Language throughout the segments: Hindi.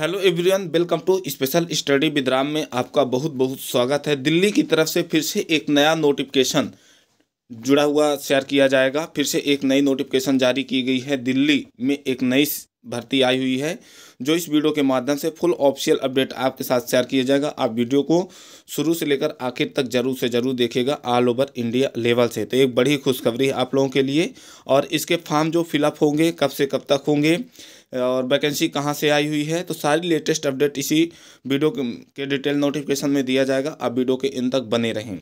hello everyone welcome to special study विद्राम में आपका बहुत बहुत स्वागत है दिल्ली की तरफ से फिर से एक नया नोटिफिकेशन जुड़ा हुआ शेयर किया जाएगा फिर से एक नई नोटिफिकेशन जारी की गई है दिल्ली में एक नई भर्ती आई हुई है जो इस वीडियो के माध्यम से फुल ऑफिशियल अपडेट आपके साथ शेयर किया जाएगा आप वीडियो को शुरू से लेकर आखिर तक जरूर से जरूर देखेगा ऑल ओवर इंडिया लेवल से तो एक बड़ी खुशखबरी है आप लोगों के लिए और इसके फॉर्म जो फिलअप होंगे कब से कब तक होंगे और वैकेंसी कहाँ से आई हुई है तो सारी लेटेस्ट अपडेट इसी वीडियो के डिटेल नोटिफिकेशन में दिया जाएगा आप वीडियो के इन तक बने रहें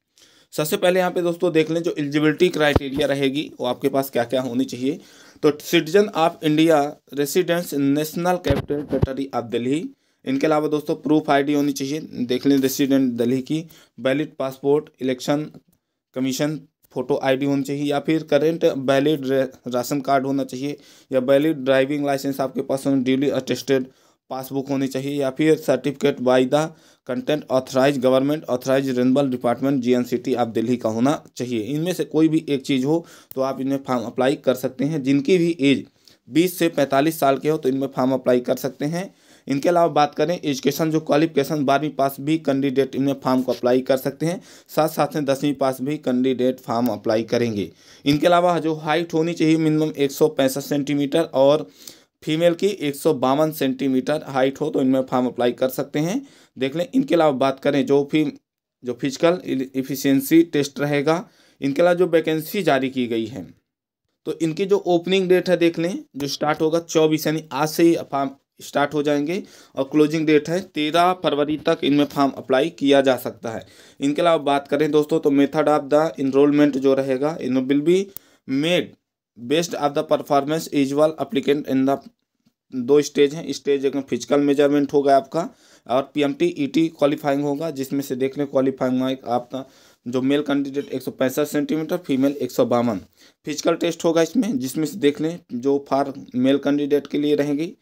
सबसे पहले यहाँ पे दोस्तों देख लें जो एलिजिबिलिटी क्राइटेरिया रहेगी वो आपके पास क्या क्या होनी चाहिए तो citizen of India residence national capital territory of Delhi इनके अलावा दोस्तों प्रूफ आईडी होनी चाहिए देख लें रेसिडेंट दिल्ली की valid passport election commission photo ID होनी चाहिए या फिर करेंट वैलिड राशन कार्ड होना चाहिए या वैलिड ड्राइविंग लाइसेंस आपके पास ड्यूली अटेस्टेड पासबुक होनी चाहिए या फिर certificate by the content authorise government authorise रेनबल डिपार्टमेंट जीएनसीटी ऑफ दिल्ली का होना चाहिए इनमें से कोई भी एक चीज़ हो तो आप इनमें फॉर्म अप्लाई कर सकते हैं जिनकी भी एज बीस से पैंतालीस साल के हो तो इनमें फॉर्म अप्लाई कर सकते हैं इनके अलावा बात करें एजुकेशन जो क्वालिफिकेशन बारहवीं पास भी कैंडिडेट इनमें फॉर्म को अप्लाई कर सकते हैं साथ साथ में दसवीं पास भी कैंडिडेट फॉर्म अप्लाई करेंगे इनके अलावा जो हाइट होनी चाहिए मिनिमम एक सेंटीमीटर और फीमेल की एक सेंटीमीटर हाइट हो तो इनमें फॉर्म अप्लाई कर सकते हैं देख लें इनके अलावा बात करें जो फी जो फिजिकल इफिशियंसी टेस्ट रहेगा इनके अलावा जो वैकेंसी जारी की गई है तो इनकी जो ओपनिंग डेट है देख लें जो स्टार्ट होगा चौबीस यानी आज से ही फॉर्म स्टार्ट हो जाएंगे और क्लोजिंग डेट है तेरह फरवरी तक इनमें फॉर्म अप्लाई किया जा सकता है इनके अलावा बात करें दोस्तों तो मेथड ऑफ द इनरोलमेंट जो रहेगा in will be made based of the performance इजल अप्लीकेंट इन द दो स्टेज हैं स्टेज एक में फिजिकल मेजरमेंट होगा आपका और P M T E T qualifying होगा जिसमें से देखने क्वालिफाइंग आपका जो मेल कैंडिडेट एक सेंटीमीटर फीमेल एक फिजिकल टेस्ट होगा इसमें जिसमें से देख लें जो फार मेल कैंडिडेट के लिए रहेंगी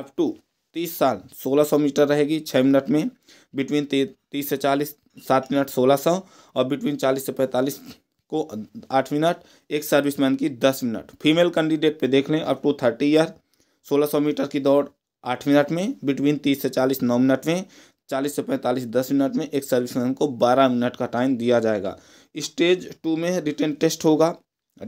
अप टू तीस साल सोलह सौ मीटर रहेगी छः मिनट में बिटवीन तीस से चालीस सात मिनट सोलह सौ और बिटवीन चालीस से पैंतालीस को आठ मिनट एक सर्विसमैन की दस मिनट फीमेल कैंडिडेट पे देख लें अप टू थर्टी ईयर सोलह सौ मीटर की दौड़ आठ मिनट में बिटवीन तीस से चालीस नौ मिनट में चालीस से पैंतालीस दस मिनट में एक सर्विसमैन को बारह मिनट का टाइम दिया जाएगा स्टेज टू में रिटर्न टेस्ट होगा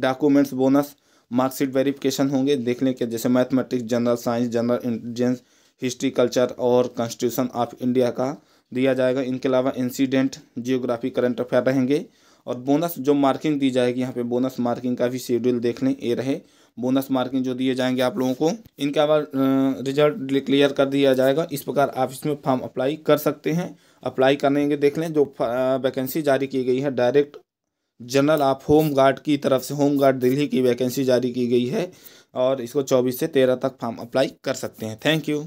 डॉक्यूमेंट्स बोनस मार्कशीट वेरिफिकेशन होंगे देख लें कि जैसे mathematics general science general intelligence history culture और कॉन्स्टिट्यूशन ऑफ इंडिया का दिया जाएगा इनके अलावा इंसिडेंट जियोग्राफी करंट अफेयर रहेंगे और बोनस जो मार्किंग दी जाएगी यहाँ पे बोनस मार्किंग का भी शेड्यूल देख लें ये रहे बोनस मार्किंग जो दिए जाएंगे आप लोगों को इनके अलावा रिजल्ट क्लियर कर दिया जाएगा इस प्रकार आप इसमें फॉर्म अप्लाई कर सकते हैं अप्लाई करने के देख लें जो वैकेंसी जारी की गई है डायरेक्ट जनरल आप होम गार्ड की तरफ से होम गार्ड दिल्ली की वैकेंसी जारी की गई है और इसको चौबीस से तेरह तक फॉर्म अप्लाई कर सकते हैं थैंक यू